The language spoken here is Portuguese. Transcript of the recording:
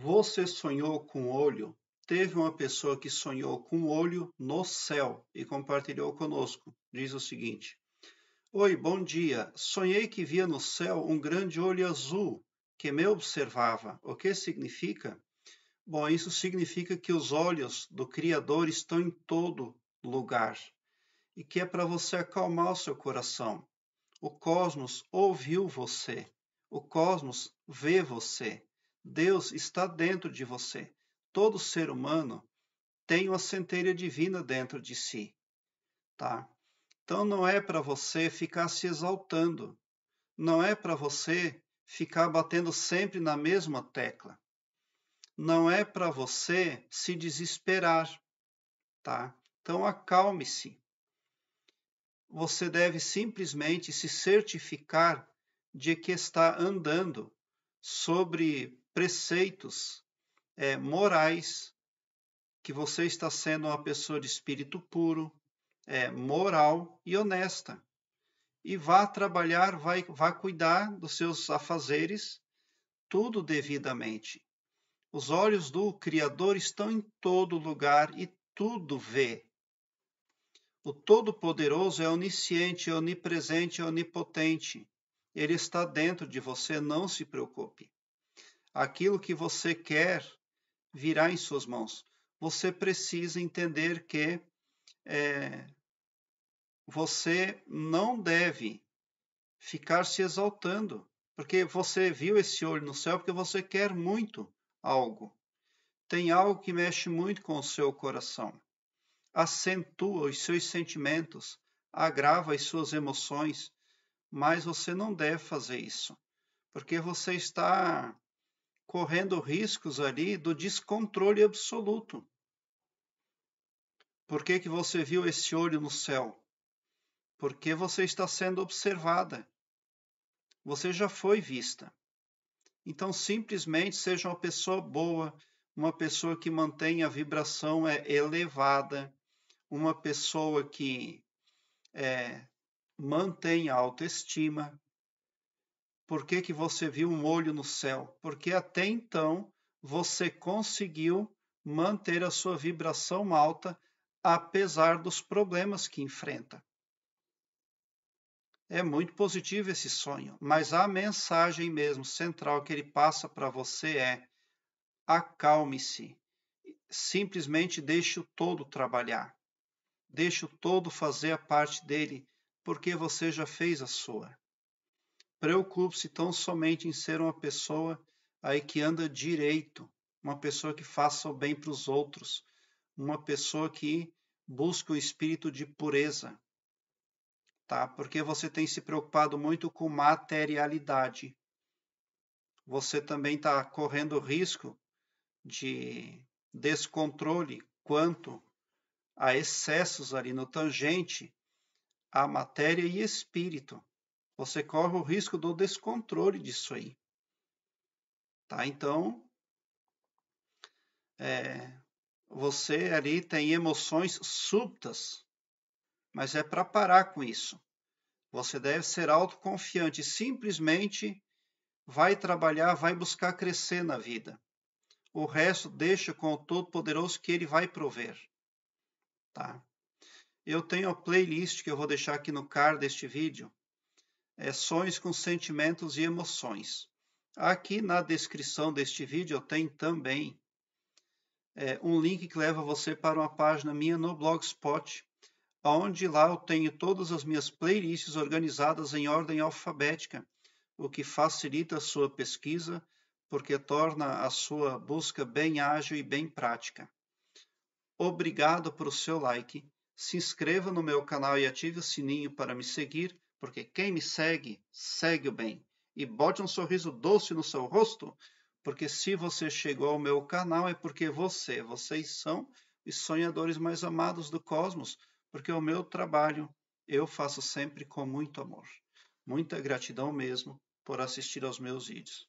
Você sonhou com olho? Teve uma pessoa que sonhou com olho no céu e compartilhou conosco. Diz o seguinte: Oi, bom dia. Sonhei que via no céu um grande olho azul que me observava. O que significa? Bom, isso significa que os olhos do Criador estão em todo lugar e que é para você acalmar o seu coração. O cosmos ouviu você, o cosmos vê você, Deus está dentro de você. Todo ser humano tem uma centelha divina dentro de si, tá? Então não é para você ficar se exaltando. Não é para você ficar batendo sempre na mesma tecla. Não é para você se desesperar, tá? Então acalme-se. Você deve simplesmente se certificar de que está andando sobre preceitos é, morais, que você está sendo uma pessoa de espírito puro, é, moral e honesta. E vá trabalhar, vai, vá cuidar dos seus afazeres, tudo devidamente. Os olhos do Criador estão em todo lugar e tudo vê. O Todo-Poderoso é onisciente, onipresente, onipotente. Ele está dentro de você, não se preocupe aquilo que você quer virá em suas mãos. Você precisa entender que é, você não deve ficar se exaltando, porque você viu esse olho no céu porque você quer muito algo. Tem algo que mexe muito com o seu coração. Acentua os seus sentimentos, agrava as suas emoções, mas você não deve fazer isso, porque você está correndo riscos ali do descontrole absoluto. Por que, que você viu esse olho no céu? Porque você está sendo observada. Você já foi vista. Então, simplesmente seja uma pessoa boa, uma pessoa que mantém a vibração é, elevada, uma pessoa que é, mantém a autoestima, por que, que você viu um olho no céu? Porque até então você conseguiu manter a sua vibração alta apesar dos problemas que enfrenta. É muito positivo esse sonho, mas a mensagem mesmo central que ele passa para você é: acalme-se. Simplesmente deixe o todo trabalhar. Deixe o todo fazer a parte dele, porque você já fez a sua. Preocupe-se tão somente em ser uma pessoa aí que anda direito, uma pessoa que faça o bem para os outros, uma pessoa que busca o espírito de pureza, tá? Porque você tem se preocupado muito com materialidade. Você também está correndo risco de descontrole quanto a excessos ali no tangente a matéria e espírito você corre o risco do descontrole disso aí. Tá? Então, é, você ali tem emoções súbitas, mas é para parar com isso. Você deve ser autoconfiante, simplesmente vai trabalhar, vai buscar crescer na vida. O resto deixa com o Todo-Poderoso que ele vai prover. Tá? Eu tenho a playlist que eu vou deixar aqui no card deste vídeo, é, sonhos com sentimentos e emoções. Aqui na descrição deste vídeo tem também é, um link que leva você para uma página minha no Blogspot, onde lá eu tenho todas as minhas playlists organizadas em ordem alfabética, o que facilita a sua pesquisa, porque torna a sua busca bem ágil e bem prática. Obrigado por seu like, se inscreva no meu canal e ative o sininho para me seguir porque quem me segue, segue o bem. E bote um sorriso doce no seu rosto, porque se você chegou ao meu canal é porque você, vocês são os sonhadores mais amados do cosmos, porque o meu trabalho eu faço sempre com muito amor. Muita gratidão mesmo por assistir aos meus vídeos.